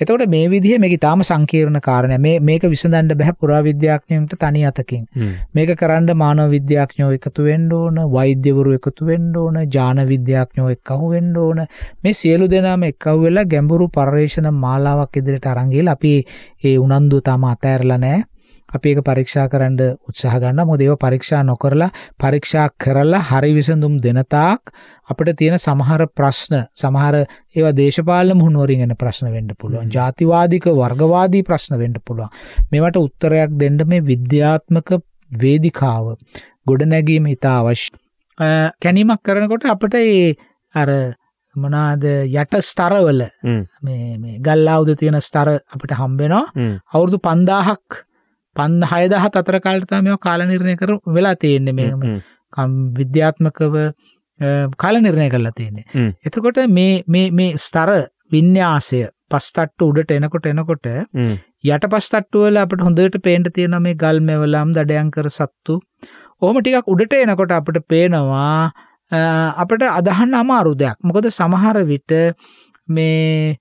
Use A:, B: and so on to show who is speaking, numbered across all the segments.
A: එතකොට මේ විදිහ මේක තාම සංකීර්ණ කාරණය මේ මේක විසඳන්න බැහැ පුරාවිද්‍යාඥයන්ට තනි අතකින් මේක කරන්න මානව විද්‍යාඥයෝ එකතු වෙන්න ඕන වෛද්‍යවරු එකතු වෙන්න ඕන ජාන විද්‍යාඥයෝ එකතු වෙන්න ඕන මේ සියලු දෙනාම එකතු වෙලා ගැඹුරු පර්යේෂණ මාලාවක් ඉදිරියට අරන් අපි ඒ උනන්දුව තාම අතහැරලා නැහැ අපි ඒක පරීක්ෂා කරන්න උත්සාහ ගන්න මොකද ඒව පරීක්ෂා නොකරලා පරීක්ෂා කරලා හරි විසඳුම් දෙන තාක් අපිට තියෙන සමහර ප්‍රශ්න සමහර ඒවා දේශපාලන මුහුණුවරින් එන ප්‍රශ්න වෙන්න පුළුවන් ජාතිවාදික වර්ගවාදී ප්‍රශ්න වෙන්න පුළුවන් මේවට උත්තරයක් දෙන්න මේ විද්‍යාත්මක වේදිකාව ගොඩනැගීම ඉතා අවශ්‍ය කැනීමක් කරනකොට අපිට ඒ අර මොනාද යට ස්තරවල මේ ගල්ලාවුද තියෙන ස්තර අපිට හම්බෙනවා අවුරුදු පන්දාහක් 5 6000 අතර කාලේ තමයි මේවා කාල නිර්ණය කර වෙලා තියෙන්නේ
B: මේ
A: විද්‍යාත්මකව කාල නිර්ණය කරලා තියෙන්නේ. එතකොට මේ මේ මේ ස්තර වින්‍යාසය පස්තට්ටු උඩට එනකොට එනකොට යටපස් තට්ටු වල අපිට හොඳට පේන්න තියෙන මේ ගල් මෙවලම් දඩයන් කර සත්තු ඕම ටිකක් උඩට එනකොට අපිට පේනවා අපිට අදහන්න අමාරු දෙයක්. මොකද සමහර විට මේ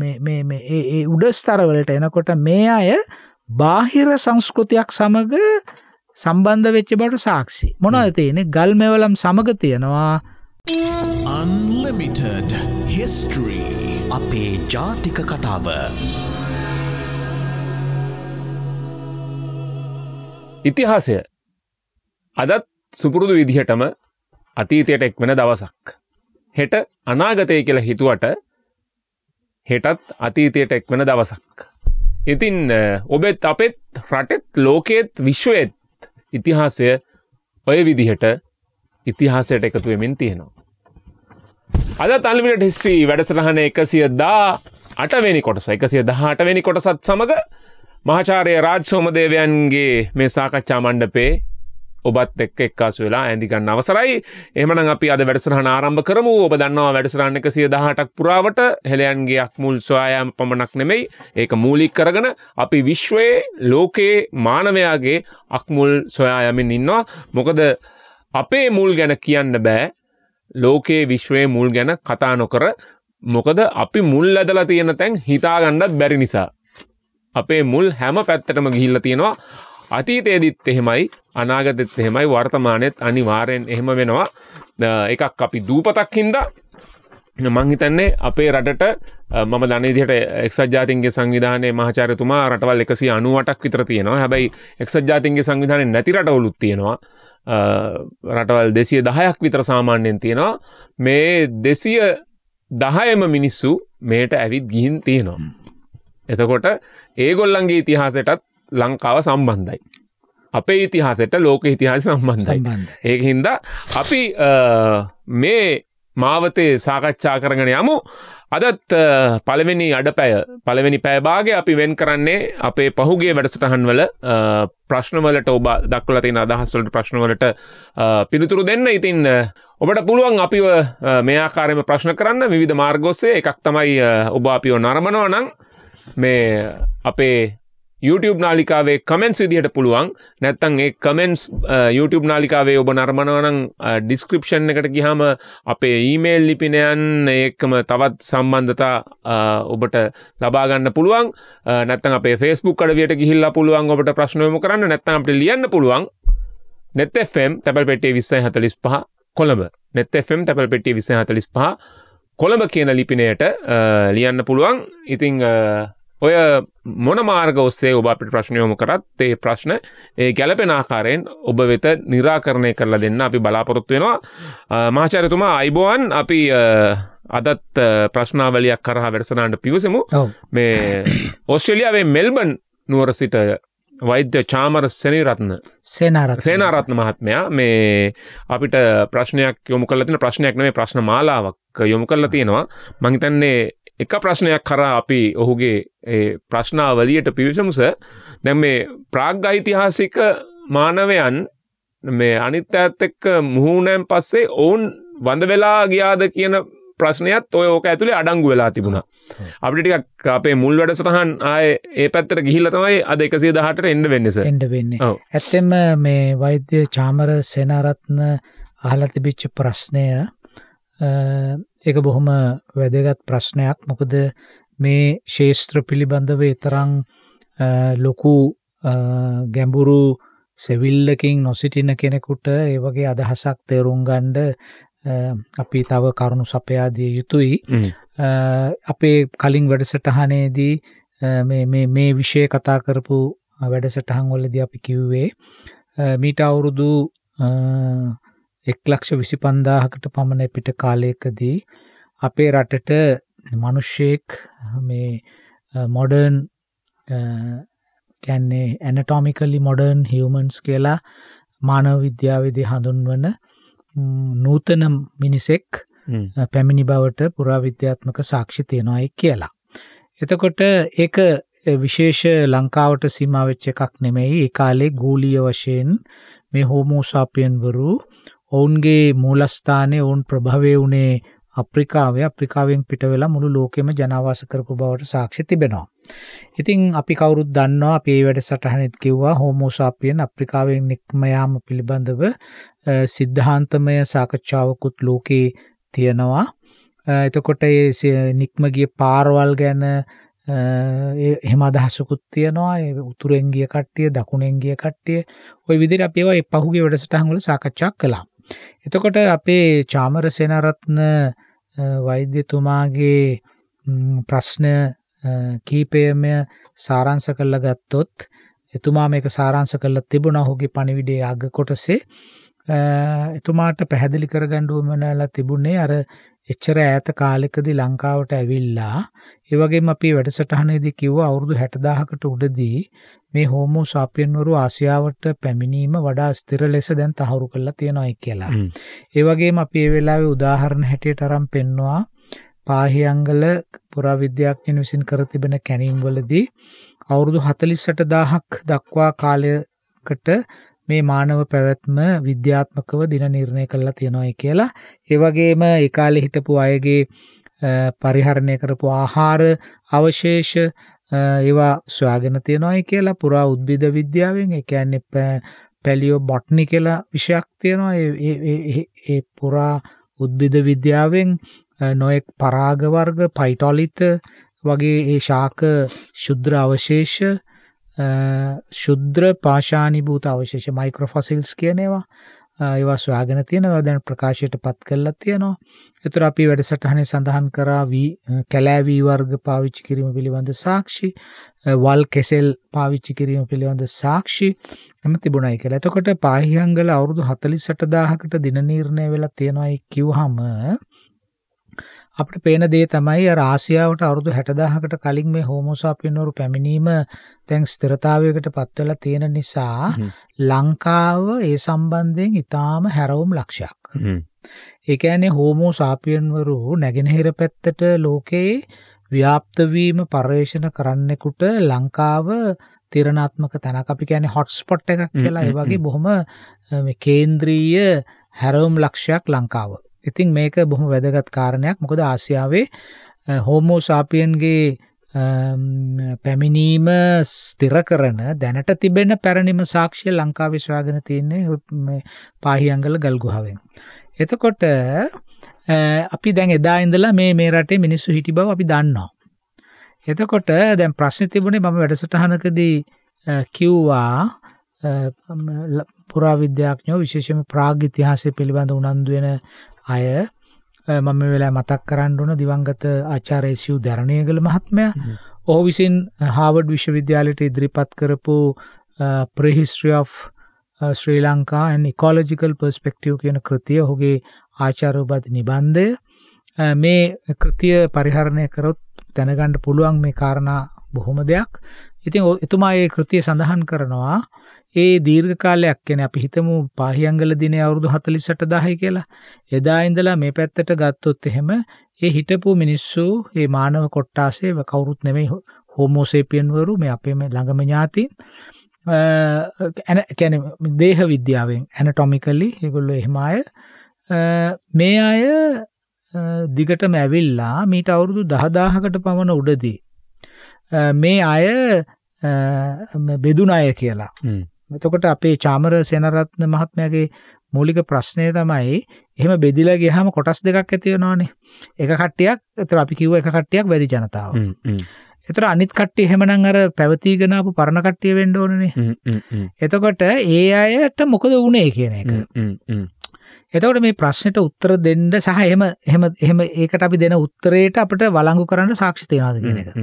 A: මේ මේ මේ ඒ උඩ ස්තර වලට එනකොට මේ අය බාහිර සංස්කෘතියක් සමග සම්බන්ධ වෙච්ච බවට සාක්ෂි. මොනවද තියෙන්නේ? ගල් මෙවලම් සමග තියෙනවා Unlimited
C: History අපේ ජාතික කතාව. ඉතිහාසය අදත් සුපුරුදු විදිහටම අතීතයට එක්වෙන දවසක්. හෙට අනාගතය කියලා හිතුවට හෙටත් අතීතයට එක්වෙන දවසක්. ඉතින් ඔබෙත් අපෙත් රටෙත් ලෝකෙත් විශ්වයත් ඉතිහාසය ඔය විදිහට ඉතිහාසයට එකතු වෙමින් තියෙනවා. අද තල්මිට හිස්ට්‍රී වැඩසටහන එකසිය දා අටවෙනි කොටස එකසිය දහටවෙනි කොටසත් සමඟ මහාචාරය රාජ්සෝමදේවයන්ගේ මේ සාකච්ඡා මණ්ඩපේ ඔබත් එක්ක එක්කාසු වෙලා ඇඳි ගන්න අවසරයි. එහෙමනම් අපි අද වැඩසටහන ආරම්භ කරමු. ඔබ දන්නවා වැඩසටහන 118ක් පුරාවට හෙලයන්ගේ අක්මුල් සොයායම් පමණක් නෙමෙයි. ඒක මූලික කරගෙන අපි විශ්වයේ ලෝකයේ මානවයාගේ අක්මුල් සොයා යමින් ඉන්නවා. මොකද අපේ මුල් ගැන කියන්න බෑ. ලෝකයේ විශ්වයේ මුල් ගැන කතා නොකර මොකද අපි මුල් ඇදලා තියෙන තැන් හිතාගන්නත් බැරි නිසා. අපේ මුල් හැම පැත්තටම ගිහිල්ලා තියෙනවා. අතීතයේදිත් එහෙමයි අනාගතෙත් එහෙමයි වර්තමානෙත් අනිවාර්යෙන් එහෙම වෙනවා. එකක් අපි දූපතක් හින්දා මං හිතන්නේ අපේ රටට මම දන්න විදිහට එක්සත් ජාතීන්ගේ සංවිධානයේ මහාචාර්යතුමා රටවල් 198ක් විතර තියෙනවා. හැබැයි එක්සත් ජාතීන්ගේ සංවිධානයේ නැති රටවලුත් තියෙනවා. රටවල් 210ක් විතර සාමාන්‍යයෙන් තියෙනවා. මේ 210ම මිනිස්සු මේට ඇවිත් ගිහින් තියෙනවා. එතකොට ඒගොල්ලන්ගේ ඉතිහාසයටත් ලංකාව සම්බන්ධයි. අපේ ඉතිහාසට ලෝක ඉතිහාස සම්බන්ධයි. ඒක හින්දා අපි මේ මාවතේ සාකච්ඡා කරගෙන යමු. අදත් පළවෙනි අඩපැය පළවෙනි පෑභාගේ අපි වෙන් කරන්නේ අපේ පහුගේ වැඩසටහන් වල ප්‍රශ්නවලට ඔබ දක්වලා තියෙන අදහස්වලට ප්‍රශ්නවලට පිළිතුරු දෙන්න. ඉතින් ඔබට පුළුවන් අපිව මේ ආකාරයෙන්ම ප්‍රශ්න කරන්න විවිධ මාර්ග ඔස්සේ එකක් තමයි ඔබ අපිව නරඹනවා නම් මේ අපේ YouTube නාලිකාවේ කමෙන්ස් විදිහට පුළුවන් නැත්තං ඒ කමෙන්ස් YouTube නාලිකාවේ ඔබ නර්මනවනං ඩිස්ක්‍රිප්ෂන් එකට ගිහම අපේ ඊමේල් ලිපිනයන් එක්කම තවත් සම්බන්ධතා ඔබට ලබාගන්න පුළුවන් නැත්තන් අපේ ෆේස්බුක් අඩවියට ගිහිල්ල පුළුවන් ඔබට ප්‍රශ්නයම කරන්න නැත්තන් අපට ලියන්න පුළුවන් net fm තැපල් පෙටේ විස්සයි හතලිස් පහ කොළඹ net fm තැපල් පෙටේ විසය හතලිස් පහ කොළඹ කියන ලිපිනයට ලියන්න පුළුවන් ඉතිං ඔය මොන මාර්ග ඔස්සේ ඔබ අපිට ප්‍රශ්න යොමු කරත් ඒ ප්‍රශ්න ඒ ගැළපෙන ආකාරයෙන් ඔබ වෙත निराකරණය කරලා දෙන්න අපි බලාපොරොත්තු වෙනවා මහාචාර්යතුමා අයිබෝන් අපි අදත් ප්‍රශ්නාවලියක් කරහා වැඩසටහනට පිවිසෙමු මේ ඕස්ට්‍රේලියාවේ මෙල්බන් නුවර සිට වෛද්‍ය චාමර සෙනරත්න සේනාරත්න මහත්මයා මේ අපිට ප්‍රශ්නයක් යොමු කරලා තියෙන ප්‍රශ්නයක් නෙමෙයි ප්‍රශ්න මාලාවක් යොමු කරලා තියෙනවා මං හිතන්නේ එක ප්‍රශ්නයක් කරා අපි ඔහුගේ ඒ ප්‍රශ්නාවලියට පිවිසමුස දැන් මේ ප්‍රාග් ඓතිහාසික මානවයන් මේ අනිත් ඈත් එක්ක මුහුණෙන් පස්සේ ඔවුන් වඳ වෙලා ගියාද කියන ප්‍රශ්නයත් ඔය ඕක ඇතුලේ අඩංගු වෙලා තිබුණා. අපිට ටිකක් අපේ මුල් වැඩසටහන් ආයේ ඒ පැත්තට ගිහිල්ලා තමයි අද 118ට එන්න වෙන්නේ සර්. එන්න වෙන්නේ. ඔව්.
A: ඇත්තෙන්ම මේ වෛද්‍ය චාමර සේනාරත්න අහලා තිබිච්ච ප්‍රශ්නය ඒක බොහොම වැදගත් ප්‍රශ්නයක් මොකද මේ ශේෂත්‍ර පිළිබඳව තරම් ලොකු ගැඹුරු සෙවිල්ලකින් නොසිටින කෙනෙකුට ඒ වගේ අදහසක් තේරුම් ගන්න අපි තව කරුණු සපයා දිය යුතුයි. අපේ කලින් වැඩසටහනේදී මේ මේ මේ විෂය කතා කරපු වැඩසටහන් වලදී අපි කිව්වේ මීට අවුරුදු 1ලක්ෂ 25000කට පමණ පිට කාලයකදී අපේ රටට මිනිස්සෙක් මේ මොඩර්න් කියන්නේ ඇනටොමිකලි මොඩර්න් හියුමන්ස් කියලා මානව විද්‍යාවේදී හඳුන්වන නූතන මිනිසෙක් පැමිණි බවට පුරාවිද්‍යාත්මක සාක්ෂි තියෙනවායි කියලා. එතකොට ඒක විශේෂ ලංකාවට සීමා වෙච්ච එකක් නෙමෙයි. ඒ කාලේ ගෝලීය වශයෙන් මේ හෝමෝ සාපියන්වරු ඔවුන්ගේ මූලස්ථානයේ ඔවුන් ප්‍රභවයේ උනේ අප්‍රිකාවේ අප්‍රිකාවෙන් පිට වෙලා මුළු ලෝකෙම ජනාවාස කරපු බවට සාක්ෂි තිබෙනවා. ඉතින් අපි කවුරුත් දන්නවා අපි මේ වැඩසටහනෙත් කිව්වා හෝමෝ සාපියන් අප්‍රිකාවෙන් නික්ම යාම පිළිබඳව සිද්ධාන්තමය සාකච්ඡාවකුත් ලෝකේ තියෙනවා. එතකොට ඒ නික්ම ගිය පාරවල් ගැන එහෙම අදහසකුත් තියෙනවා ඒ උතුරෙන් ගිය කට්ටිය දකුණෙන් ගිය කට්ටිය ওই විදිහට අපි ඒවා පහුගිය වැඩසටහන් වල සාකච්ඡා කළා. එතකොට අපේ චාමර සෙනරත්න වෛද්‍යතුමාගේ ප්‍රශ්න කීපයම සාරංශ කරලා ගත්තොත් එතුමා මේක සාරංශ කරලා තිබුණා ඔහුගේ පණිවිඩයේ අග කොටසේ එතුමාට පැහැදිලි කරගන්න උවමනලා තිබුණේ අර එච්චර ඈත කාලෙකදී ලංකාවට ඇවිල්ලා ඒ වගේම අපි වැඩසටහනේදී කිව්වා අවුරුදු 60000කට උඩදී මේ හෝමෝ සාපියන්වරු ආසියාවට පැමිණීම වඩා ස්ථිර ලෙස දැන් තහවුරු කරලා තියෙනවායි කියලා. ඒ වගේම අපි මේ වෙලාවේ උදාහරණ හැටියට අරන් පෙන්නවා පාහියංගල පුරාවිද්‍යාඥයන් විසින් කර තිබෙන කැණීම්වලදී අවුරුදු 48000ක් දක්වා කාලයකට මේ මානව පැවැත්ම විද්‍යාත්මකව දින නිර්ණය කරලා තියෙනවායි කියලා. ඒ වගේම ඒ කාලේ හිටපු අයගේ පරිහරණය කරපු ආහාර අවශේෂ ඒවා සොයාගෙන තියෙනවායි කියලා පුරා උද්භිද විද්‍යාවෙන් ඒ කියන්නේ පැලියෝ බොට්නි කියලා විෂයක් තියෙනවා. ඒ ඒ පුරා උද්භිද විද්‍යාවෙන් නොඑක් පරාග වර්ග, පයිටොලිත වගේ ඒ ශාක ශුද්‍ර අවශේෂ ශුද්‍ර පාෂාණීභූත අවශේෂ මයික්‍රොෆොසිල්ස් කියන ඒවා ඒවා සොයාගෙන තියෙනවා දැන් ප්‍රකාශයට පත් කරලා තියෙනවා. ඒතර අපි වැඩසටහනේ සඳහන් කරා වී කැලෑවි වර්ග පාවිච්චි කිරීම පිළිබඳ සාක්ෂි, වල් කෙසෙල් පාවිච්චි කිරීම පිළිබඳ සාක්ෂි එම තිබුණයි කියලා. එතකොට පාහියංගල අවුරුදු 48000කට දින නිర్ణය වෙලා තියෙනවායි කිව්වහම අපිට පේන දේ තමයි අර ආසියාවට අවුරුදු 60000කට කලින් මේ හෝමෝ සාපියන්වරු පැමිණීම දැන් ස්ථිරතාවයකට පත් වෙලා තියෙන නිසා ලංකාව ඒ සම්බන්ධයෙන් ඊටාම හැරවුම් ලක්ෂයක්. ඒ කියන්නේ හෝමෝ සාපියන්වරු නැගෙනහිර පැත්තට ලෝකයේ ව්‍යාප්ත වීම පර්යේෂණ කරන්නෙකුට ලංකාව තිරණාත්මක තැනක් අපි කියන්නේ හොට්ස්පොට් එකක් කියලා ඒ වගේ බොහොම මේ කේන්ද්‍රීය හැරවුම් ලක්ෂයක් ලංකාව. ඉතින් මේක බොහොම වැදගත් කාරණයක් මොකද ආසියාවේ හෝමෝ සාපියන්ගේ පැමිණීම ස්ථිර කරන දැනට තිබෙන පැරණිම සාක්ෂිය ලංකාවේ සොයාගෙන තියෙන්නේ පාහියංගල ගල්ගුහාවෙන්. එතකොට අපි දැන් එදා ඉඳලා මේ මේ රටේ මිනිස්සු හිටි බව අපි දන්නවා. එතකොට දැන් ප්‍රශ්නේ තිබුණේ මම වැඩසටහනකදී කිව්වා පුරාවිද්‍යාඥයෝ විශේෂයෙන්ම ප්‍රාග් ඉතිහාසය පිළිබඳ උනන්දු වෙන අය මම මේ වෙලාවේ මතක් කරන්න ඕන දිවංගත ආචාර්ය එස්.යු. දරණියගල මහත්මයා ඔහු විසින් හාවර්ඩ් විශ්වවිද්‍යාලයට ඉදිරිපත් කරපු prehistory of Sri Lanka and ecological perspective කියන කෘතිය ඔහුගේ ආචාර්යවද නිබන්ධය මේ කෘතිය පරිහරණය කරොත් දැනගන්න පුළුවන් මේ කාරණා බොහොම දෙයක්. ඉතින් එතුමා ඒ කෘතිය සඳහන් කරනවා ඒ දීර්ඝ කාලයක් කියන්නේ අපි හිතමු පාහියංගල දිනේ අවුරුදු 48000 කියලා. එදා ඉඳලා මේ පැත්තට ගත්තොත් එහෙම ඒ හිටපු මිනිස්සු මේ මානව කොට්ටාසේ කවුරුත් නෙමෙයි හෝමෝ සේපියන් වරු මේ අපේ මේ ළඟම ඥාතීන් අ කියන්නේ දේහ විද්‍යාවෙන් ඇනටොමිකලි ඒගොල්ලෝ එහෙම අය මේ අය දිගටම ඇවිල්ලා මීට අවුරුදු 10000කට පමණ උඩදී මේ අය බෙදුන අය කියලා එතකොට අපේ චාමර සේනරත්න මහත්මයාගේ මූලික ප්‍රශ්නය තමයි එහෙම බෙදිලා ගියාම කොටස් දෙකක් ඇති වෙනවනේ. එක කට්ටියක්, ඒතර අපි කිව්ව එක කට්ටියක් වැඩි ජනතාව. ඒතර අනිත් කට්ටිය එහෙමනම් අර පැවතීගෙන ආපු පරණ කට්ටිය වෙන්න ඕනනේ. එතකොට ඒ අයට මොකද වුනේ කියන එක. එතකොට මේ ප්‍රශ්නෙට උත්තර දෙන්න සහ එහෙම එහෙම එහෙම ඒකට අපි දෙන උත්තරේට අපිට වළංගු කරන්න සාක්ෂි තියනවාද කියන එක.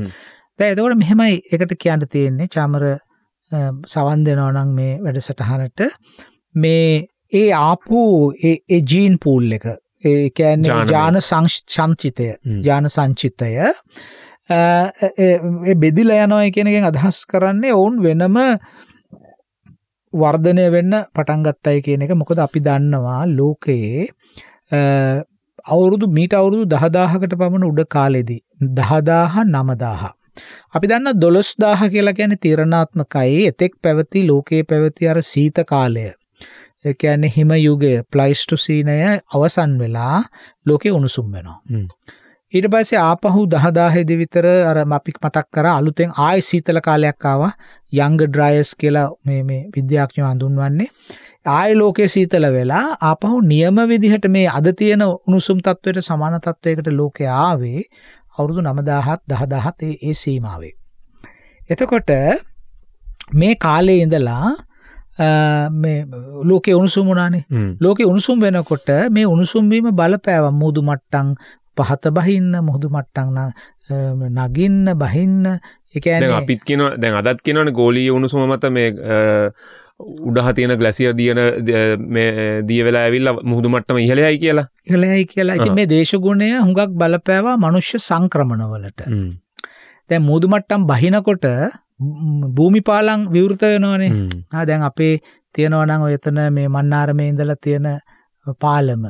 A: දැන් එතකොට මෙහෙමයි ඒකට කියන්න තියෙන්නේ චාමර සවන් දෙනවා නම් මේ වැඩසටහනට මේ ඒ ආපු ඒ ජීන් පූල් එක ඒ කියන්නේ ඥාන සංචිතය ඥාන සංචිතය ඒ බෙදිලා යනවා කියන එකෙන් අදහස් කරන්නේ ඔවුන් වෙනම වර්ධනය වෙන්න පටන් ගත්තයි කියන එක මොකද අපි දන්නවා ලෝකයේ අවුරුදු මීට අවුරුදු 10000කට පමණ උඩ කාලෙදී 10000 9000 අපි දන්න 12000 කියලා කියන්නේ තිරණාත්මකයි. එතෙක් පැවති ලෝකයේ පැවති අර සීත කාලය. ඒ කියන්නේ හිම යුගය, ප්ලයිස්ටොසීනය අවසන් වෙලා ලෝකේ උණුසුම් වෙනවා. ඊට පස්සේ ආපහු 10000 විතර අර අපි මතක් කරා අලුතෙන් ආයෙ සීතල කාලයක් ආවා. යංග ඩ්‍රයර්ස් කියලා මේ මේ විද්‍යාඥයෝ හඳුන්වන්නේ. ආය ලෝකයේ සීතල වෙලා ආපහු නියම විදිහට මේ අද තියෙන උණුසුම් තත්වයට සමාන තත්වයකට ලෝකය ආවේ අවුරුදු 9000ත් 10000ත් ඒ සීමාවේ. එතකොට මේ කාලේ ඉඳලා මේ ලෝකේ උණුසුම් වුණානේ. ලෝකේ උණුසුම් වෙනකොට මේ උණුසුම් වීම බලපෑව මුහුදු මට්ටම් පහත බහින්න මුහුදු මට්ටම් නගින්න බහින්න ඒ කියන්නේ දැන්
C: අපිත් කියනවා දැන් අදත් කියනවනේ ගෝලීය උණුසුම මත මේ උඩහ තියෙන ගලැසිය දියන දිය වෙලා ඇවිල්ලා මුහුදු මට්ටම ඉහළයි කියලා.
A: ඉහළයි කියලා. ඉතින් මේ දේශගුණය හුඟක් බලපෑවා මනුෂ්‍ය සංක්‍රමණවලට. දැන් මුහුදු මට්ටම් බහිනකොට භූමිපාලම් විවෘත වෙනවනේ. ආ දැන් අපේ තියෙනවා නම් ඔය එතන මේ මන්නාරමේ ඉඳලා තියෙන පාලම.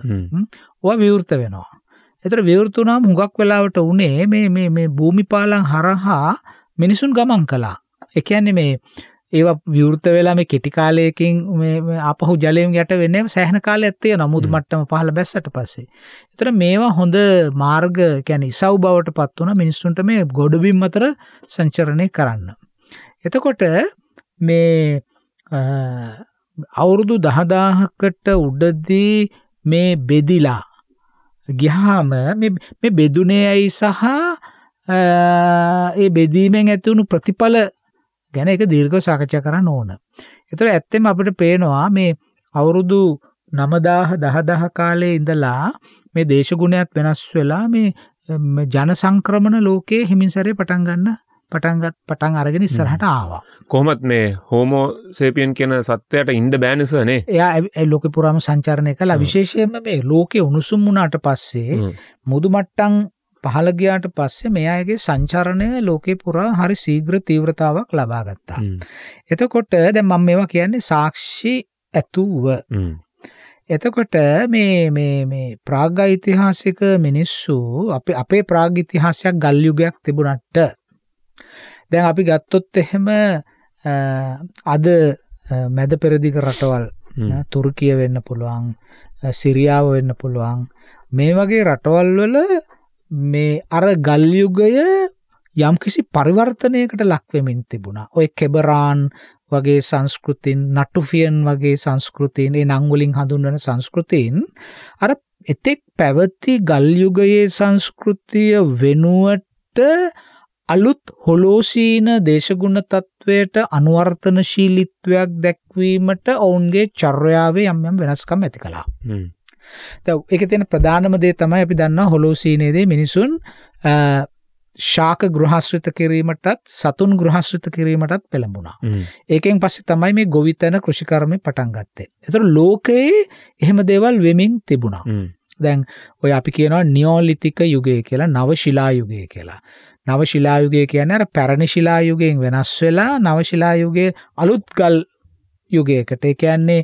A: ඔය විවෘත වෙනවා. ඒතර විවෘත වුණාම හුඟක් වෙලාවට උනේ මේ මේ මේ භූමිපාලම් හරහා මිනිසුන් ගමන් කළා. ඒ කියන්නේ මේ ඒවා විවෘත වෙලා මේ කෙටි කාලයකින් මේ අපහු ජලයෙන් යට වෙන්නේ සෑහෙන කාලයක් තියෙනවා මුදු මට්ටම පහළ බැස්සට පස්සේ. ඒතර මේවා හොඳ මාර්ග කියන්නේ ඉසව් බවටපත් වුණා මිනිස්සුන්ට මේ ගොඩබිම් අතර සංචරණය කරන්න. එතකොට මේ අවුරුදු 10000කට උඩදී මේ බෙදිලා ගියාම මේ මේ බෙදුනේ ඇයි සහ ඒ බෙදීමෙන් ඇතිවුණු ප්‍රතිඵල ගැන ඒක දීර්ඝව සාකච්ඡා කරන්න ඕන. ඒතර ඇත්තෙම අපිට පේනවා මේ අවුරුදු 9000 10000 කාලේ ඉඳලා මේ දේශගුණයත් වෙනස් වෙලා මේ ජන සංක්‍රමණ ලෝකයේ හිමින්සරේ පටන් ගන්න පටන්ගත් පටන් අරගෙන ඉස්සරහට ආවා.
C: කොහොමත් මේ හෝමෝ සේපියන් කියන සත්වයට ඉන්න බෑ නිසානේ.
A: එයා ලෝක පුරාම සංචාරණය කළා. විශේෂයෙන්ම මේ ලෝකේ උණුසුම් වුණාට පස්සේ මුදු මට්ටම් පහළ ගියාට පස්සේ මෙයාගේ සංචරණය ලෝකේ පුරා හරි ශීඝ්‍ර තීව්‍රතාවක් ලබා ගත්තා. එතකොට දැන් මම මේවා කියන්නේ සාක්ෂි ඇතුව. එතකොට මේ මේ මේ ප්‍රාග් ඓතිහාසික මිනිස්සු අපි අපේ ප්‍රාග් ඉතිහාසයක් ගල් යුගයක් තිබුණාට දැන් අපි ගත්තොත් එහෙම අද මැද පෙරදිග රටවල් තුර්කිය වෙන්න පුළුවන් සිරියාව වෙන්න පුළුවන් මේ වගේ රටවල් වල මේ අර ගල් යුගය යම්කිසි පරිවර්තනයකට ලක් වෙමින් තිබුණා. ඔය කෙබරාන් වගේ සංස්කෘතින්, නටුෆියන් වගේ සංස්කෘතින්, ඒ නම් වලින් හඳුන්වන සංස්කෘතින් අර එතෙක් පැවති ගල් යුගයේ සංස්කෘතිය වෙනුවට අලුත් හොලෝසීන දේශගුණ තත්වයට අනුවර්තනශීලීත්වයක් දැක්වීමට ඔවුන්ගේ චර්යාවේ යම් යම් වෙනස්කම් ඇති කළා. හ්ම්. දැන් ඒකේ තියෙන ප්‍රධානම දේ තමයි අපි දන්නවා හොලෝසීනේදී මිනිසුන් ශාක ගෘහස්විත කිරීමටත් සතුන් ගෘහස්විත කිරීමටත් පෙළඹුණා. ඒකෙන් පස්සේ තමයි මේ ගොවිතැන කෘෂිකර්මය පටන් ගත්තේ. ඒතර ලෝකයේ එහෙම දේවල් වෙමින් තිබුණා. දැන් ඔය අපි කියනවා නියෝලිතික යුගය කියලා නව ශිලා යුගය කියලා. නව ශිලා යුගය කියන්නේ අර පැරණි ශිලා යුගයෙන් වෙනස් වෙලා නව ශිලා යුගයේ අලුත් ගල් යුගයකට. ඒ කියන්නේ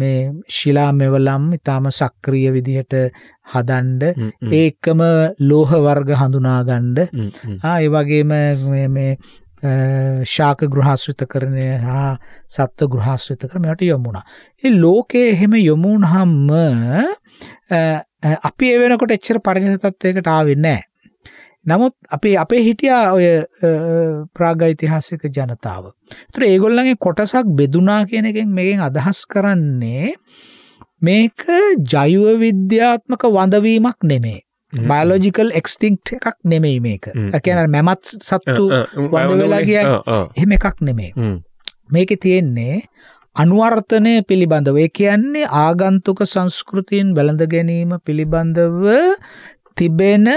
A: මේ ශිලා මෙවලම් ඊටාම සක්‍රීය විදිහට හදන්න ඒකම ලෝහ වර්ග හඳුනා ගන්න ආ ඒ වගේම මේ මේ ශාක ගෘහාශ්‍රිත කරණය හා සත්ත්ව ගෘහාශ්‍රිත කරණයට යමුණා. ඒ ලෝකයේ එහෙම යමුණාම අපි ඒ වෙනකොට එච්චර පරිණත තත්වයකට ආවෙ නැහැ. නමුත් අපේ අපේ හිටියා ඔය ප්‍රාග ඓතිහාසික ජනතාව. ඒතර ඒගොල්ලන්ගේ කොටසක් බෙදුනා කියන එකෙන් මේකෙන් අදහස් කරන්නේ මේක ජෛව විද්‍යාත්මක වඳවීමක් නෙමේ. බයෝලොජිකල් එක්ස්ටික්ට් එකක් නෙමෙයි මේක. ඒ කියන්නේ මමත් සත්තු වඳ වෙලා ගිය එහෙම එකක් නෙමෙයි. මේකේ තියෙන්නේ අනුවර්තනය පිළිබඳව. ඒ කියන්නේ ආගන්තුක සංස්කෘතියෙන් බැලඳ ගැනීම පිළිබඳව තිබෙන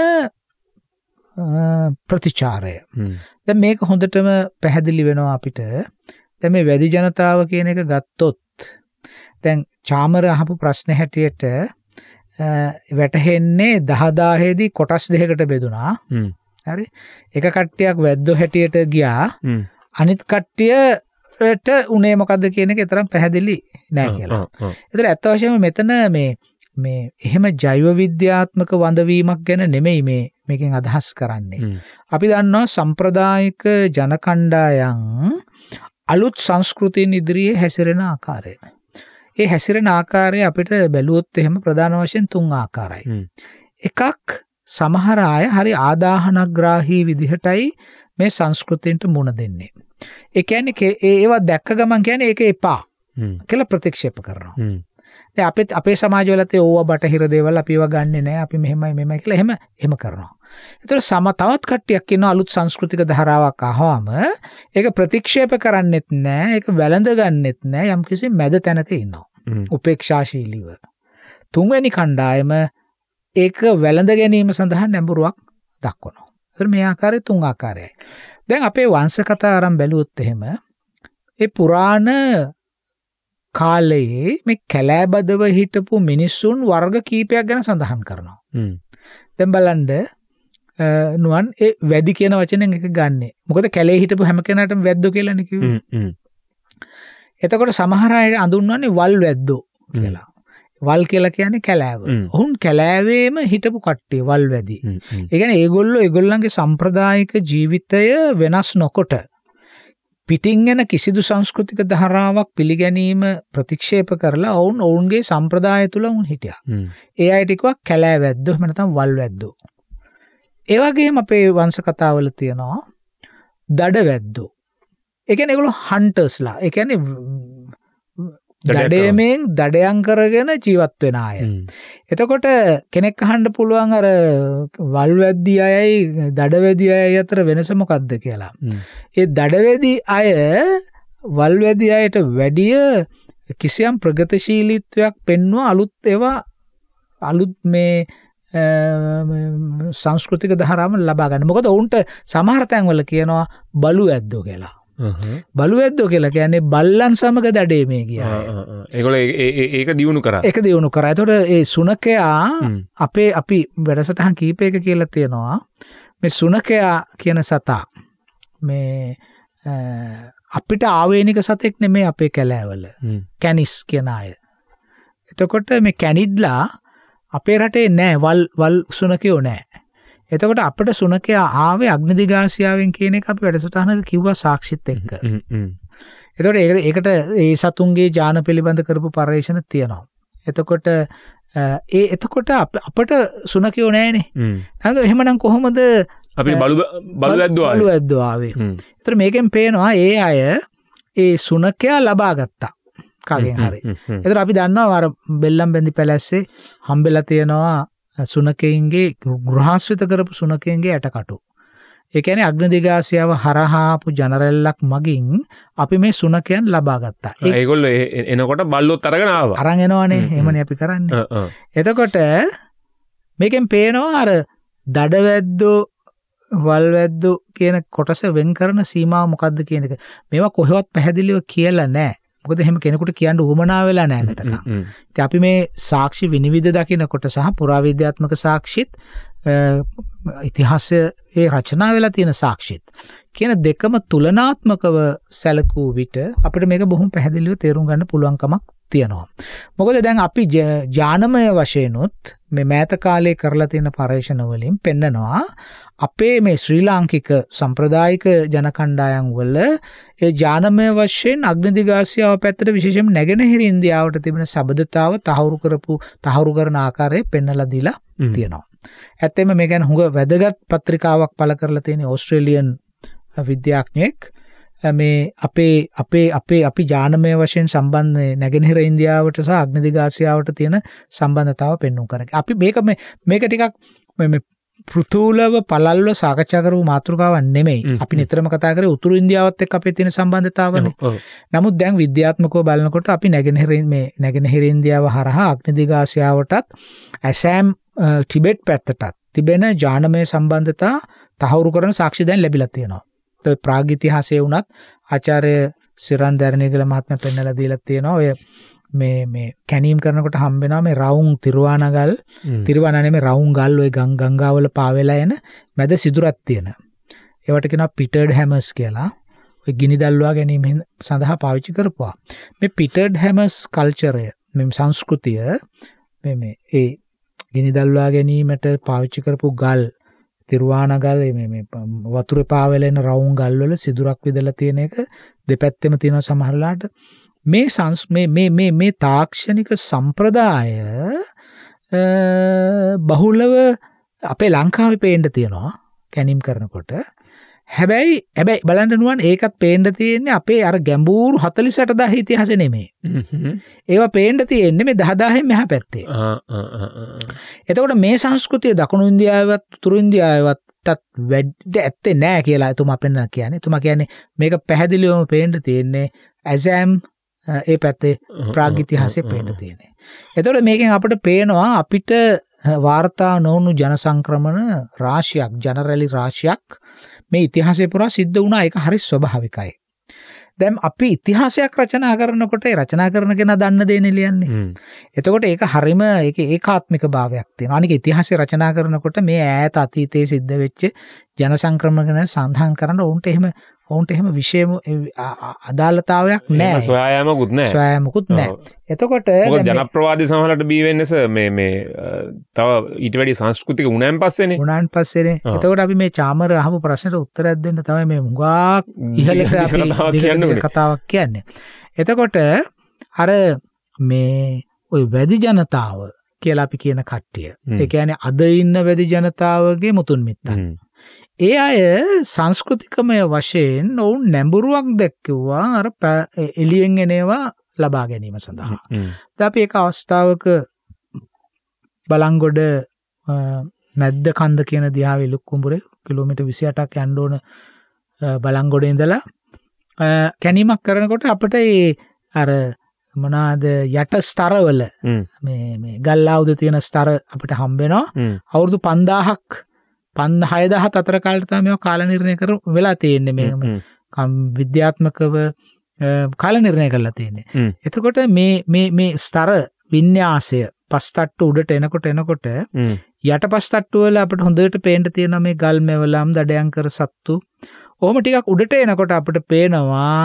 A: ප්‍රතිචාරය. දැන් මේක හොඳටම පැහැදිලි වෙනවා අපිට. දැන් මේ වැඩි ජනතාව කියන එක ගත්තොත් දැන් චාමර අහපු ප්‍රශ්න හැටියට වැටහෙන්නේ 10000 දී කොටස් දෙකකට බෙදුනා. හරි. එක කට්ටියක් වැද්දෝ හැටියට ගියා. අනිත් කට්ටියට උනේ මොකද්ද කියන එක තරම් පැහැදිලි නෑ කියලා. ඒතර ඇත්ත වශයෙන්ම මෙතන මේ මේ එහෙම ජෛව විද්‍යාත්මක වඳවීමක් ගැන නෙමෙයි මේ මේකෙන් අදහස් කරන්නේ. අපි දන්නවා සම්ප්‍රදායික ජන කණ්ඩායම් අලුත් සංස්කෘතියන් ඉදිරියේ හැසිරෙන ආකාරය. ඒ හැසිරෙන ආකාරය අපිට බැලුවොත් එහෙම ප්‍රධාන වශයෙන් තුන් ආකාරයි. එකක් සමහර අය හරි ආදාහනග්‍රාහී විදිහටයි මේ සංස්කෘතියන්ට මුණ දෙන්නේ. ඒ කියන්නේ ඒවා දැක්ක ගමන් කියන්නේ ඒක එපා කියලා ප්‍රතික්ෂේප කරනවා. දැන් අපිත් අපේ සමාජවලත් ඕවා බටහිර දේවල් අපිව ගන්නෙ නෑ. අපි මෙහෙමයි මෙහෙමයි කියලා එහෙම එහෙම කරනවා. ඒතර සම තවත් කට්ටියක් ඉන්නවා අලුත් සංස්කෘතික ධාරාවක් අහවම ඒක ප්‍රතික්ෂේප කරන්නෙත් නෑ. ඒක වැළඳ ගන්නෙත් නෑ. යම්කිසි මැද තැනක ඉන්නවා. උපේක්ෂාශීලීව. තුන්වැනි කණ්ඩායම ඒක වැළඳ ගැනීම සඳහා නැඹුරුවක් දක්වනවා. ඒතර මේ ආකාරයේ තුන් ආකාරයයි. දැන් අපේ වංශ කතා අරන් බැලුවොත් එහෙම ඒ පුරාණ කාලයේ මේ කැලෑබදව හිටපු මිනිස්සුන් වර්ග කීපයක් ගැන සඳහන් කරනවා. දැන් බලන්න නුවන් ඒ වැදි කියන වචනෙන් එක ගන්නෙ. මොකද කැලේ හිටපු හැම කෙනාටම වැද්දෝ කියලානේ කිව්වේ. එතකොට සමහර අය අඳුන්වන්නේ වල් වැද්දෝ කියලා. වල් කියලා කියන්නේ කැලෑව. ඔවුන් කැලෑවේම හිටපු කට්ටිය වල් වැදි. ඒ කියන්නේ ඒගොල්ලෝ ඒගොල්ලන්ගේ සම්ප්‍රදායික ජීවිතය වෙනස් නොකොට පිටින් එන කිසිදු සංස්කෘතික ධාරාවක් පිළිගැනීම ප්‍රතික්ෂේප කරලා ඔවුන් ඔවුන්ගේ සම්ප්‍රදාය තුල උන් හිටියා. ඒ අය ටිකක් කැලෑවැද්දෝ එහෙම නැත්නම් වල්වැද්දෝ. ඒ වගේම අපේ වංශ කතාවල තියෙනවා දඩවැද්දෝ. ඒ කියන්නේ ඒගොල්ලෝ හන්ටර්ස්ලා. ඒ කියන්නේ දඩයමෙන් දඩයන් කරගෙන ජීවත් වෙන අය. එතකොට කෙනෙක් අහන්න පුළුවන් අර වල්වැද්දි අයයි දඩවැදි අයයි අතර වෙනස මොකක්ද කියලා. ඒ දඩවැදි අය වල්වැදි අයට වැඩිය කිසියම් ප්‍රගතිශීලීත්වයක් පෙන්වුව අලුත් ඒවා අලුත් මේ සංස්කෘතික ධාරාව ලබා ගන්න. මොකද ඔවුන්ට සමහර තැන්වල කියනවා බලු ඇද්දෝ කියලා. Uh-huh. බලු ඇද්දෝ කියලා කියන්නේ බල්ලන් සමග දඩේ මේ
C: ගියා. Uh-huh, uh-huh. ඒගොල්ලෝ ඒක දියුණු කරා. ඒක
A: දියුණු කරා. ඒතකොට ඒ සුනකයා අපේ අපි වැඩසටහන් කීපයක කියලා තියෙනවා මේ සුනකයා කියන සතා මේ අපිට ආවේනික සතෙක් නෙමේ අපේ කැලෑවල. කැනිස් කියන අය. එතකොට මේ කැනිඩ්ලා අපේ රටේ නෑ වල් වල් සුනකයෝ නෑ. එතකොට අපිට සුනකයා ආවේ අග්නිදිගාසියාවෙන් කියන එක අපි වැඩසටහනක කිව්වා සාක්ෂිත් එක්ක. එතකොට ඒකට ඒ සතුන්ගේ ඥාන පිළිබඳ කරපු පරීක්ෂණ තියෙනවා. එතකොට ඒ එතකොට අපිට සුනකයෝ නෑනේ. නේද? එහෙමනම් කොහොමද අපි බලු බලු ඇද්දෝ ආවේ? බලු ඇද්දෝ ආවේ. ඒතර මේකෙන් පේනවා ඒ අය ඒ සුනකයා ලබා ගත්තා. කගෙන් හරි. ඒතර අපි දන්නවා අර බෙල්ලම් බැඳි පැලැස්සේ හම්බෙලා තියෙනවා සුනකයින්ගේ ගෘහාශ්‍රිත කරපු සුනකයින්ගේ ඇටකටු. ඒ කියන්නේ අග්නදිගාසියාව හරහාපු ජනරැල්ලක් මගින් අපි මේ සුනකයන් ලබා ගත්තා.
C: ඒගොල්ලෝ එනකොට බල්ලොත් අරගෙන ආවා. අරන් එනවනේ.
A: එහෙමනේ අපි කරන්නේ. එතකොට මේකෙන් පේනවා අර දඩවැද්දෝ වල්වැද්දෝ කියන කොටස වෙන් කරන සීමාව මොකද්ද කියන එක. මේවා කොහෙවත් පැහැදිලිව කියලා නැහැ. මොකද එහෙම කෙනෙකුට කියන්න උවමනා වෙලා නැහැ මෙතකම්.
B: ඉතින්
A: අපි මේ සාක්ෂි විනිවිද දකිනකොට සහ පුරාවිද්‍යාත්මක සාක්ෂිත් ඉතිහාසයේ රචනා වෙලා තියෙන සාක්ෂිත් කියන දෙකම තුලනාත්මකව සැලකූ විට අපිට මේක බොහොම පැහැදිලිව තේරුම් ගන්න පුළුවන්කමක් තියෙනවා. මොකද දැන් අපි ඥානමය වශයෙන්ුත් මේ මෑත කාලේ කරලා තියෙන පරීක්ෂණ වලින් පෙන්නනවා අපේ මේ ශ්‍රී ලාංකික සම්ප්‍රදායික ජන කණ්ඩායම් වල ඒ ඥානමය වශයෙන් අග්නිදිගාසියාව පැත්තට විශේෂයෙන් නැගෙනහිර ඉන්දියාවට තිබෙන සබදතාව තහවුරු කරපු තහවුරු කරන ආකාරය පෙන්වලා දීලා තියෙනවා. ඇත්තෙම මේ ගැන හුඟ වැදගත් පත්‍රිකාවක් පළ කරලා තියෙන ඕස්ට්‍රේලියන් විද්‍යාඥයෙක් මේ අපේ අපේ අපේ අපි ජානමය වශයෙන් සම්බන්ධ නැගෙනහිර ඉන්දියාවට සහ අග්නිදිග ආසියාවට තියෙන සම්බන්ධතාව පෙන්වු කරන්නේ. අපි මේක මේ මේක ටිකක් මේ පෘථූලව පළල්ව සාකච්ඡා කරපු මාතෘකාවක් නෙමෙයි. අපි නිතරම කතා කරේ උතුරු ඉන්දියාවත් එක්ක අපේ තියෙන සම්බන්ධතාවනේ. නමුත් දැන් විද්‍යාත්මකව බලනකොට අපි නැගෙනහිර මේ නැගෙනහිර ඉන්දියාව හරහා අග්නිදිග ආසියාවටත් ඇසෑම් ටිබෙට් පැත්තටත් තිබෙන ජානමය සම්බන්ධතා තහවුරු කරන සාක්ෂි දැන් ලැබිලා තියෙනවා. ප්‍රාගිතිහාසය වුණත් ආචාරය සිරන් දැරණයගල මහත්ම පෙන්නල දීලත් තියෙනවා ඔය මේ මේ කැනීම් කරනකොට හම්බෙනවා මේ රවුම් තිරවානගල් තිරවණනේ මේ රවුම් ගල් ওই ගංගාවල පාවෙලා එන මැද සිදුරක් තියෙන. ඒවට කියනවා පිටර්ඩ් හැමර්ස් කියලා. ඔය ගිනි දැල්වා ගැනීම සඳහා පාවිච්චි කරපුවා. මේ පිටර්ඩ් හැමර්ස් කල්චරය මේ සංස්කෘතිය මේ මේ ඒ ගිනි දැල්වා ගැනීමට පාවිච්චි කරපු ගල් තිරවානගල් වතුර පාවලෙන රවුන් ගල්වල සිදුරක් විදලා තියෙන එක දෙපැත්තෙම තියෙන සමහරලාට මේ සංස් මේ මේ මේ තාක්ෂණික සම්ප්‍රදාය බහුලව අපේ ලංකාවේ පේන්න තියෙනවා කැනීම් කරනකොට හැබැයි හැබැයි බලන්න නුවන් ඒකත් පේන්න තියෙන්නේ අපේ අර ගැඹුරු 40000 ඉතිහාසෙ නෙමෙයි. ඒවා පේන්න තියෙන්නේ මේ 10000න් මෙහා පැත්තේ. එතකොට මේ සංස්කෘතිය දකුණු ඉන්දියාවවත් උතුරු ඉන්දියාවවත්ටත් වැඩ ඇත්තේ නැහැ කියලා එතුමා පෙන්වන කියන්නේ. එතුමා කියන්නේ මේක පැහැදිලිවම පේන්න තියෙන්නේ ඇසෑම් ඒ පැත්තේ ප්‍රාග් ඉතිහාසෙ පේන්න තියෙන්නේ. එතකොට මේකෙන් අපිට පේනවා අපිට වාර්තා නොවුණු ජන සංක්‍රමණ රාශියක් ජන රැලි රාශියක් මේ ඉතිහාසය පුරා සිද්ධ වුණා ඒක හරි ස්වභාවිකයි. දැන් අපි ඉතිහාසයක් රචනා කරනකොට ඒ රචනා කරන කෙනා දන්න දේනේ ලියන්නේ. එතකොට ඒක හරීම ඒක ඒකාත්මික භාවයක් තියෙනවා. අනික ඉතිහාසය රචනා කරනකොට මේ ඈත අතීතයේ සිද්ධ වෙච්ච ජනසංක්‍රමණ සඳහන් කරන උන්ට එහෙම ඔවුන්ට එහෙම විශේෂම අදාළතාවයක් නැහැ.
C: සොයායමකුත් නැහැ. සොයායමකුත් නැහැ.
A: එතකොට මොකද
C: ජනප්‍රවාදී සමහරට බී වෙන්නේස මේ මේ තව ඊට වැඩි සංස්කෘතික උණාන් පස්සේනේ. උණාන් පස්සේනේ. එතකොට
A: අපි මේ චාමර අහම ප්‍රශ්නට උත්තරයක් දෙන්න තමයි මේ මුගාක් ඉහළට අපි කතාවක් කියන්නේ. එතකොට අර මේ ওই වැඩි ජනතාව කියලා අපි කියන කට්ටිය. ඒ කියන්නේ අද ඉන්න වැඩි ජනතාවගේ මුතුන් මිත්තන්. ඒ අය සංස්කෘතිකමය වශයෙන් ඔවුන් නැඹුරුවක් දැක්කුවා අර එළියෙන් එන ඒවා ලබා ගැනීම සඳහා. දැන් අපි ඒක අවස්ථාවක බලංගොඩ මැද්ද කන්ද කියන දිහාවේ ඉලුක්කුඹුරේ කිලෝමීටර් 28ක් යන්න ඕන බලංගොඩ ඉඳලා කැණීමක් කරනකොට අපිට ඒ අර මොනාද යට ස්තරවල මේ මේ ගල්ලාවුද තියෙන ස්තර අපිට හම්බ වෙනවා අවුරුදු 5000ක් 5 6000 අතර කාලේ තමයි මේවා කාල නිර්ණය කර වෙලා තියෙන්නේ
B: මේකම
A: විද්‍යාත්මකව කාල නිර්ණය කරලා තියෙන්නේ. එතකොට මේ මේ මේ ස්තර වින්‍යාසය පස්තට්ටු උඩට එනකොට එනකොට යටපස් තට්ටු වල අපිට හොඳට පේන්න තියෙන මේ ගල් මෙවලම් දඩයන් කර සත්තු ඕම ටිකක් උඩට එනකොට අපිට පේනවා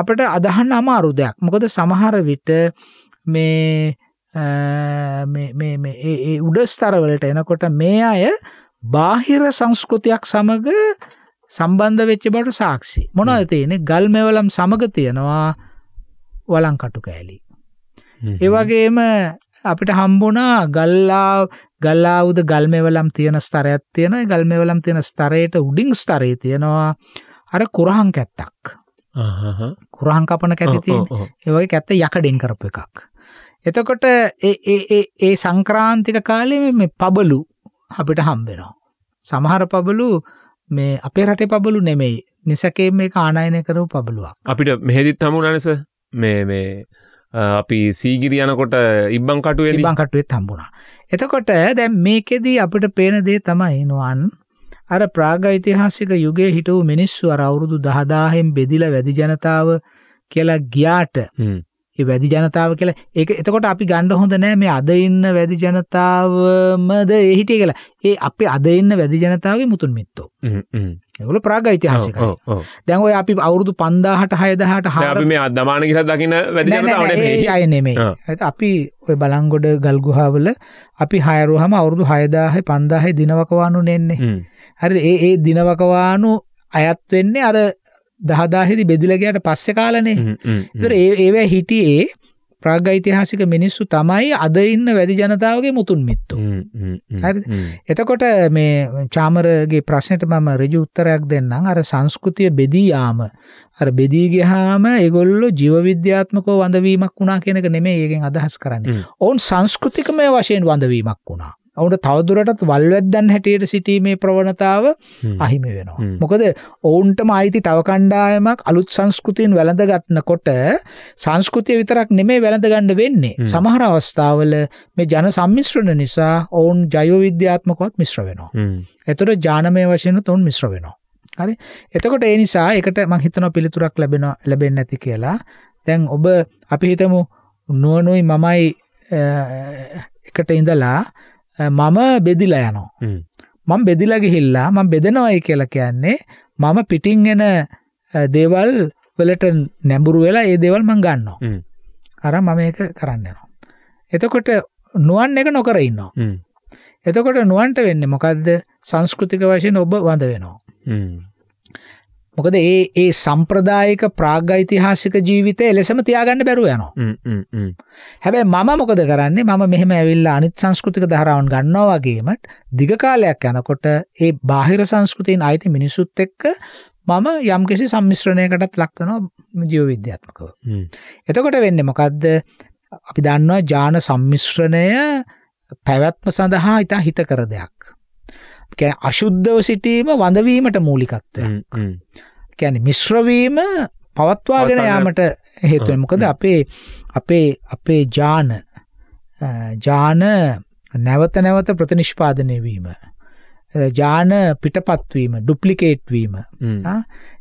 A: අපිට අදහන්න අමාරු දෙයක්. මොකද සමහර විට මේ මේ මේ ඒ උඩ ස්තරවලට එනකොට මේ අය බාහිර සංස්කෘතියක් සමග සම්බන්ධ වෙච්ච බවට සාක්ෂි. මොනවද තියෙන්නේ? ගල් මෙවලම් සමග තියෙනවා වලං කටු කෑලි. ඒ වගේම අපිට හම්බුණා ගල්ලා ගල්ලා උද ගල් මෙවලම් තියෙන ස්තරයක් තියෙනවා. ඒ ගල් මෙවලම් තියෙන ස්තරයට උඩින් ස්තරේ තියෙනවා අර කුරහන් කැත්තක්. කුරහන් කපන කැටි තියෙන්නේ. ඒ වගේ කැත්ත යකඩෙන් කරපු එකක්. එතකොට ඒ ඒ ඒ සංක්‍රාන්තික කාලේ මේ පබලු අපිට හම්බෙනවා. සමහර පබලු මේ අපේ රටේ පබලු නෙමෙයි නිසකේ මේ ආනායනය කරපු පබලුවක්.
C: අපිට මෙහෙදිත් හමුණනස මේ මේ අපි සීගිරි යනකොට ඉබ්බන් කටුවේ ඉබ්බන් කටුවෙත් හම්බුණා.
A: එතකොට දැන් මේකෙදී අපිට පේන දේ තමයි නුවන් අර ප්‍රාග් ඓතිහාසික යුගයේ හිටවූ මිනිස්සු අර අවුරුදු 10000න් බෙදිලා වැඩි ජනතාව කියලා ගියාට ඒ වැඩි ජනතාව කියලා ඒක එතකොට අපි ගන්න හොඳ නෑ මේ අද ඉන්න වැඩි ජනතාවමද ඒ හිටියේ කියලා. ඒ අපි අද ඉන්න වැඩි ජනතාවගේ මුතුන් මිත්තෝ. ඒගොල්ලෝ ප්‍රාග් ඓතිහාසිකයි. දැන් ඔය අපි අවුරුදු 5000ට 6000ට 4000 අපි මේ
C: අදමාන කියලා දකින වැඩි ජනතාව නෙමෙයි. ඒ අය නෙමෙයි.
A: අපි ඔය බලංගොඩ ගල්ගුහාවල අපි හයරුවාම අවුරුදු 6000 5000 දිනවකවානු නෙන්නේ. හරිද? ඒ ඒ දිනවකවානු අයත් වෙන්නේ අර දහදාහෙදි බෙදිලා ගියාට පස්සේ කාලනේ.
B: ඒතර
A: ඒ ඒවැ හිටියේ ප්‍රාග් ඓතිහාසික මිනිස්සු තමයි අද ඉන්න වැඩි ජනතාවගේ මුතුන් මිත්තෝ. හරිද? එතකොට මේ චාමරගේ ප්‍රශ්නෙට මම ඍජු උත්තරයක් දෙන්නම්. අර සංස්කෘතිය බෙදී යාම අර බෙදී ගියාම ඒගොල්ලෝ ජීව විද්‍යාත්මකව වඳවීමක් වුණා කියන එක නෙමෙයි ඒකෙන් අදහස් කරන්නේ. ඔවුන් සංස්කෘතිකමය වශයෙන් වඳවීමක් වුණා. ඔවුන්ට තවදුරටත් වල්වැද්දන් හැටියට සිටීමේ ප්‍රවණතාව අහිමි වෙනවා. මොකද ඔවුන්ටම අයිති තව කණ්ඩායමක් අලුත් සංස්කෘතියෙන් වැළඳ ගන්නකොට සංස්කෘතිය විතරක් නෙමෙයි වැළඳ ගන්න වෙන්නේ. සමහර අවස්ථාවල මේ ජන සම්මිශ්‍රණ නිසා ඔවුන් ජෛව විද්‍යාත්මකවත් මිශ්‍ර වෙනවා. ඒතර ඥානමය වශයෙන් උන් මිශ්‍ර වෙනවා. හරි. එතකොට ඒ නිසා ඒකට මම හිතනවා පිළිතුරක් ලැබෙනවා ලැබෙන්නේ නැති කියලා. දැන් ඔබ අපි හිතමු නුවණුයි මමයි එකට ඉඳලා මම බෙදිලා යනවා. මම බෙදිලා ගිහිල්ලා මම බෙදනවයි කියලා කියන්නේ මම පිටින් එන දේවල් වලට නැඹුරු වෙලා ඒ දේවල් මම ගන්නවා. අර මම ඒක කරන්න යනවා. එතකොට නුවන් එක නොකර ඉන්නවා. එතකොට නුවන්ට වෙන්නේ මොකද්ද? සංස්කෘතික වශයෙන් ඔබ වඳ වෙනවා. මොකද ඒ ඒ සම්ප්‍රදායික ප්‍රාග්යිතිහාසික ජීවිතය එලෙසම තියාගන්න බැරුව යනවා. හැබැයි මම මොකද කරන්නේ? මම මෙහෙම ඇවිල්ලා අනිත් සංස්කෘතික ධාරාවන් ගන්නවා වගේම දිග කාලයක් යනකොට ඒ බාහිර සංස්කෘතීන් අයිති මිනිසුත් එක්ක මම යම්කිසි සම්මිශ්‍රණයකටත් ලක් වෙනවා ජීව විද්‍යාත්මකව. එතකොට වෙන්නේ මොකද්ද? අපි දන්නවා ඥාන සම්මිශ්‍රණය පැවැත්ම සඳහා ඉතා හිතකර දෙයක්. කියන්නේ අශුද්ධව සිටීම වඳවීමට මූලිකත්වයක්. කියන්නේ මිශ්‍රවීම පවත්වාගෙන යාමට හේතු වෙන මොකද අපේ අපේ අපේ ඥාන ඥාන නැවත නැවත ප්‍රතිනිෂ්පාදනය වීම ඥාන පිටපත් වීම ඩුප්ලිකේට් වීම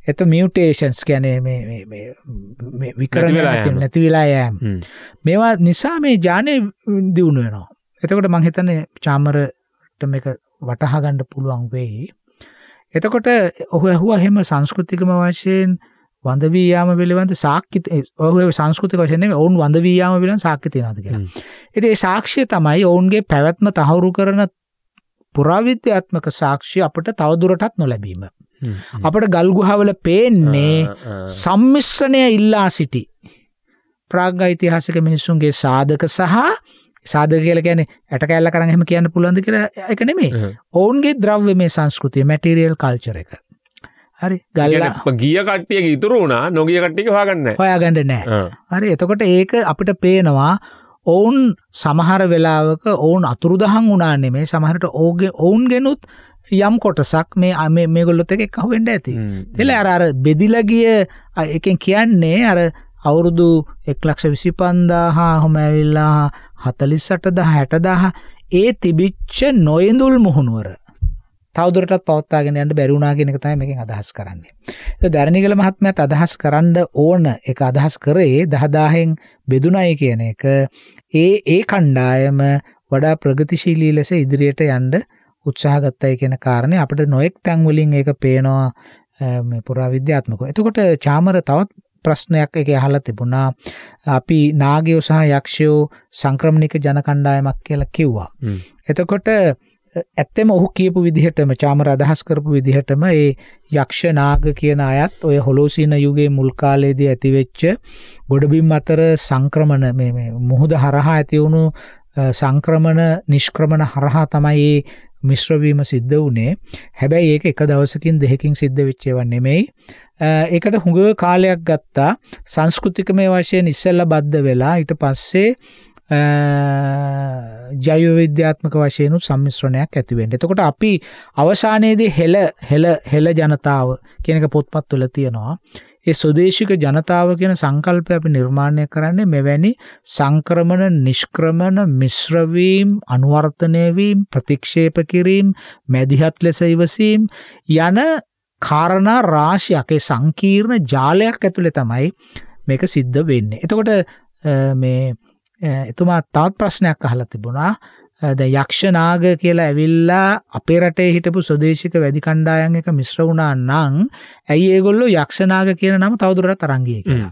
A: එත මියුටේෂන්ස් කියන්නේ මේ මේ මේ විකරණ නැති වෙලා යෑම මේවා නිසා මේ ඥානෙ දියුණු වෙනවා එතකොට මම හිතන්නේ චාමරට මේක වටහා ගන්න පුළුවන් වෙයි. එතකොට ඔහු ඇහුවා එහෙම සංස්කෘතිකම වශයෙන් වඳ වී යාම පිළිබඳ සාක්ෂි ඔහු සංස්කෘතික වශයෙන් නෙමෙයි ඔවුන් වඳ වී යාම පිළිබඳ සාක්ෂි තියනවාද කියලා. ඉතින් ඒ සාක්ෂිය තමයි ඔවුන්ගේ පැවැත්ම තහවුරු කරන පුරාවිද්‍යාත්මක සාක්ෂිය අපිට තවදුරටත් නොලැබීම. අපිට ගල්ගුහාවල පේන්නේ සම්මිශ්‍රණය ඉල්ලා සිටි ප්‍රාග්ග ඓතිහාසික මිනිසුන්ගේ සාධක සහ සාධ කියල ගැන ඇට කැල්ල කරහම කියන්න පුළන්ද කර එක නෙමේ ඔවුන්ගේ ද්‍රව්‍ය මේ සංස්කෘතිය මැටිරියල් කල්චර එක හරි ගල්ලා
C: ගිය කට්ටියක ඉතුරු වුණා නොගිය කට්ටික හාගන්න හොයාගඩ
A: නෑ හරි එතකොට ඒක අපිට පේනවා ඔවුන් සමහර වෙලාවක ඔවුන් අතුරුදහන් වුණාන්නේ මේ සමහරට ඕගේ ඔවුන් ගෙනුත් යම් කොටසක් මේ අම මේගොල්ලොත් එක කවෙන්ඩ ඇති එල අර බෙදිලගිය එකෙන් කියන්නේ අර අවුරුදු එක් ලක්ෂ විසි පන්දා හා හොම ඇවිල්ලා 48000 60000 ඒ තිබිච්ච නොයඳුල් මුහුණුවර තවදුරටත් පවත්වාගෙන යන්න බැරි වුණා කියන එක තමයි මේකෙන් අදහස් කරන්නේ. ඒ දරණිගල මහත්මයාත් අදහස් කරන්න ඕන ඒක අදහස් කරේ 10000න් බෙදුණයි කියන එක ඒ ඒ කණ්ඩායම වඩා ප්‍රගතිශීලී ලෙස ඉදිරියට යන්න උත්සාහ ගත්තයි කියන කාරණේ අපිට නොඑක් තැන් වලින් ඒක පේනවා මේ පුරාවිද්‍යාත්මකව. එතකොට චාමර තවත් ප්‍රශ්නයක් එක අහලා තිබුණා. අපි නාගයෝ සහ යක්ෂයෝ සංක්‍රමණික ජන කණ්ඩායමක් කියලා කිව්වා. එතකොට ඇත්තෙම ඔහු කියපු විදිහටම චාමර අදහස් කරපු විදිහටම ඒ යක්ෂ නාග කියන අයත් ඔය හොලෝසින යුගයේ මුල් කාලයේදී ඇතිවෙච්ච ගොඩබිම් අතර සංක්‍රමණ මේ මුහුද හරහා ඇති වුණු සංක්‍රමණ නිෂ්ක්‍රමණ හරහා තමයි මිශ්‍ර වීම සිද්ධ වුණේ. හැබැයි ඒක එක දවසකින් දෙකකින් සිද්ධ වෙච්ච ඒවා නෙමෙයි. ඒකට හුඟ කාලයක් ගත්තා. සංස්කෘතිකමය වශයෙන් ඉස්සෙල්ලා බද්ධ වෙලා ඊට පස්සේ ජෛව විද්‍යාත්මක වශයෙන් සම්මිශ්‍රණයක් ඇති වෙන්න. එතකොට අපි අවසානයේදී හෙළ හෙළ හෙළ ජනතාව කියන එක පොත්පත් තුළ තියෙනවා. ඒ ස්වදේශික ජනතාව කියන සංකල්පය අපි නිර්මාණය කරන්නේ මෙවැනි සංක්‍රමණ නිෂ්ක්‍රමණ මිශ්‍ර වීම අනුවර්තනය වීම ප්‍රතික්ෂේප කිරීම මැදිහත් ලෙස ඉවසීම යන කාරණා රාශියක සංකීර්ණ ජාලයක් ඇතුලේ තමයි මේක සිද්ධ වෙන්නේ. එතකොට මේ එතුමා තවත් ප්‍රශ්නයක් අහලා තිබුණා ද යක්ෂනාග කියලා ඇවිල්ලා අපේ රටේ හිටපු ස්වදේශික වැඩි කණ්ඩායම් එක මිශ්‍ර වුණා නම් ඇයි ඒගොල්ලෝ යක්ෂනාග කියන නම තවදුරටත් අරන් ගියේ කියලා.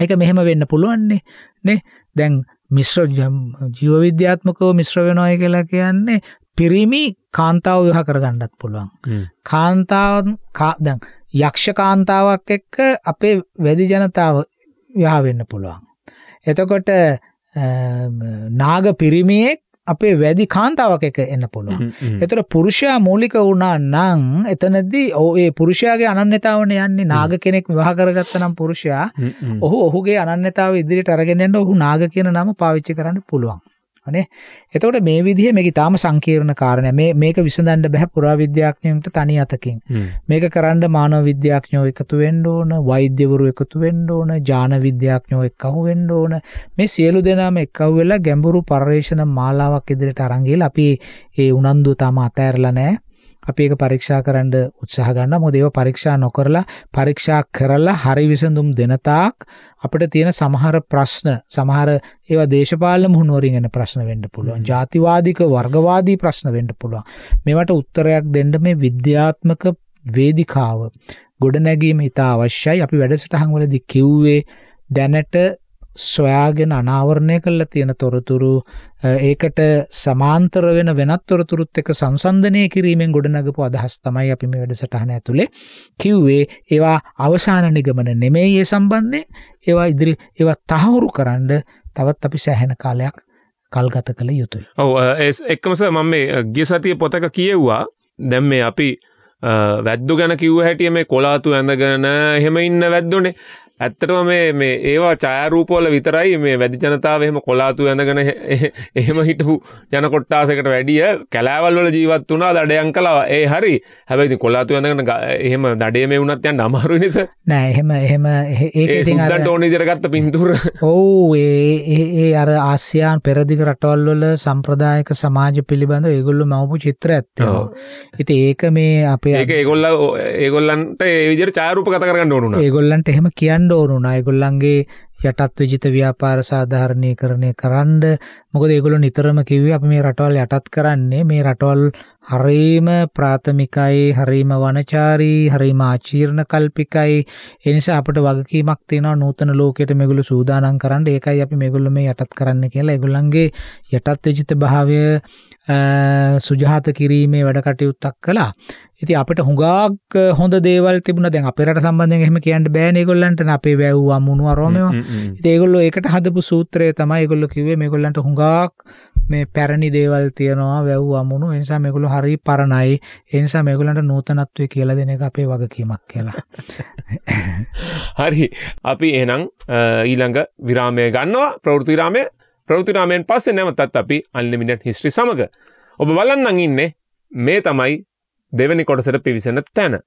A: ඒක මෙහෙම වෙන්න පුළුවන්නේ නේ. දැන් මිශ්‍ර ජීව විද්‍යාත්මකව මිශ්‍ර වෙනවා කියලා කියන්නේ පිරිමි කාන්තාව විවාහ කරගන්නත් පුළුවන්. කාන්තාව දැන් යක්ෂ කාන්තාවක් එක්ක අපේ වැඩි ජනතාව විවාහ වෙන්න පුළුවන්. එතකොට නාග පිරිමියෙක් අපේ වැඩි කාන්තාවක් එක එන්න පුළුවන්. ඒතර පුරුෂයා මූලික වුණා නම් එතනදී ඒ පුරුෂයාගේ අනන්‍යතාවන යන්නේ නාග කෙනෙක් විවාහ කරගත්ත නම් පුරුෂයා ඔහු ඔහුගේ අනන්‍යතාව ඉදිරියට අරගෙන යන්න ඔහු නාග කියන නම පාවිච්චි කරන්න පුළුවන්. නේ එතකොට මේ විදිහ මේක තාම සංකීර්ණ කාරණය මේ මේක විසඳන්න බැහැ පුරාවිද්‍යාඥයන්ට තනි අතකින් මේක කරන්න මානව විද්‍යාඥයෝ එකතු වෙන්න ඕන වෛද්‍යවරු එකතු වෙන්න ඕන ජාන විද්‍යාඥයෝ එකතු වෙන්න ඕන මේ සියලු දෙනාම එකතු වෙලා ගැඹුරු පර්යේෂණ මාලාවක් ඉදිරියට අරන් අපි ඒ උනන්දුව තාම අතහැරලා නැහැ අපි ඒක පරීක්ෂා කරන්න උත්සාහ ගන්නවා මොකද ඒව පරීක්ෂා නොකරලා පරීක්ෂා කරලා හරි විසඳුම් දෙන තාක් අපිට තියෙන සමහර ප්‍රශ්න සමහර ඒවා දේශපාලන මුහුණුවරින් එන ප්‍රශ්න වෙන්න පුළුවන් ජාතිවාදික වර්ගවාදී ප්‍රශ්න වෙන්න පුළුවන් මේවට උත්තරයක් දෙන්න මේ විද්‍යාත්මක වේදිකාව ගොඩනැගීම හිතා අවශ්‍යයි අපි වැඩසටහන් වලදී කිව්වේ දැනට සොයාගෙන අනාවරණය කරලා තියෙන තොරතුරු ඒකට සමාන්තර වෙන වෙනත් තොරතුරුත් එක්ක සංසන්දනය කිරීමෙන් ගොඩනගපු අදහස් තමයි අපි මේ වැඩසටහන ඇතුලේ කිව්වේ ඒවා අවසාන නිගමන නෙමෙයි ඒ සම්බන්ධයෙන් ඒවා ඉදිරි ඒවා තහවුරු කරන්න තවත් අපි සෑහෙන කාලයක් කල්ගත කළ යුතුයි.
C: ඔව් එක්කමස මම මේ ගිය සතියේ පොතක කියෙව්වා දැන් මේ අපි වැද්දු ගැන කිව්ව හැටිය මේ කොලාතු ඇඳගෙන එහෙම ඉන්න වැද්දුනේ ඇත්තටම මේ මේ ඒවා ඡායාරූපවල විතරයි මේ වැඩි ජනතාව එහෙම කොලාතු ඇඳගෙන එහෙම හිටපු ජන කොට්ටාසයකට වැඩිය කැලෑවල් වල ජීවත් වුණා දඩයන් කළා ඒ හරි හැබැයි ඉතින් කොලාතු ඇඳගෙන එහෙම දඩේ මේ වුණත් යන්න අමාරු නිසා
A: නෑ එහෙම එහෙම ඒක ඉතින් අර ඕන විදිහට ගත්ත පින්තූර ඔව් ඒ ඒ අර ආසියාන් පෙරදිග රටවල් වල සම්ප්‍රදායික සමාජ පිළිබඳව ඒගොල්ලෝ මවපු චිත්‍ර ඇත්තෝ ඉතින් ඒක මේ අපේ ඒක
C: ඒගොල්ලෝ ඒගොල්ලන්ට ඒ විදිහට ඡායාරූපගත කරගන්න ඕන
A: ඒගොල්ලන්ට එහෙම කියන්න කරන්න ඕනු නායගොල්ලන්ගේ යටත් විජිත ව්‍යාපාර සාධාරණය කරණය කරන්න මොකද ඒගොල්ලෝ නිතරම කිව්වේ අපි මේ රටවල් යටත් කරන්නේ මේ රටවල් හරීම ප්‍රාථමිකයි හරීම වනචාරී හරීම ආචීර්ණ කල්පිකයි ඒ නිසා අපිට වගකීමක් තියෙනවා නූතන ලෝකයට මේගොල්ලෝ සූදානම් කරන්න ඒකයි අපි මේගොල්ලෝ මේ යටත් කරන්න කියලා ඒගොල්ලන්ගේ යටත් විජිත භාවය සුජාත කිරීමේ වැඩ කටයුත්තක් කළා ඉති අපිට හුඟක් හොඳ දේවල් තිබුණ දැන් අපේරට සම්බන්ධයෙන් එහෙම කියන්න බෑනේ ඒගොල්ලන්ට අපේ වැව්වා මුණුව රෝමේවා. ඉතින් ඒගොල්ලෝ ඒකට හදපු සූත්‍රය තමයි ඒගොල්ලෝ කිව්වේ මේගොල්ලන්ට හුඟක් මේ පැරණි දේවල් තියනවා වැව්වා මුණු. ඒ නිසා මේගොල්ලෝ හරි පරණයි. ඒ නිසා මේගොල්ලන්ට නූතනත්වය කියලා දෙන එක අපේ වගකීමක් කියලා.
C: හරි. අපි එහෙනම් ඊළඟ විරාමය ගන්නවා. ප්‍රවෘත්ති විරාමය. ප්‍රවෘත්ති විරාමයෙන් පස්සේ නැවතත් අපි අන්ලිමිටඩ් හිස්ටරි සමග ඔබ බලන්නන් ඉන්නේ මේ තමයි දෙවැනි කොටසට පිවිසෙන තැන.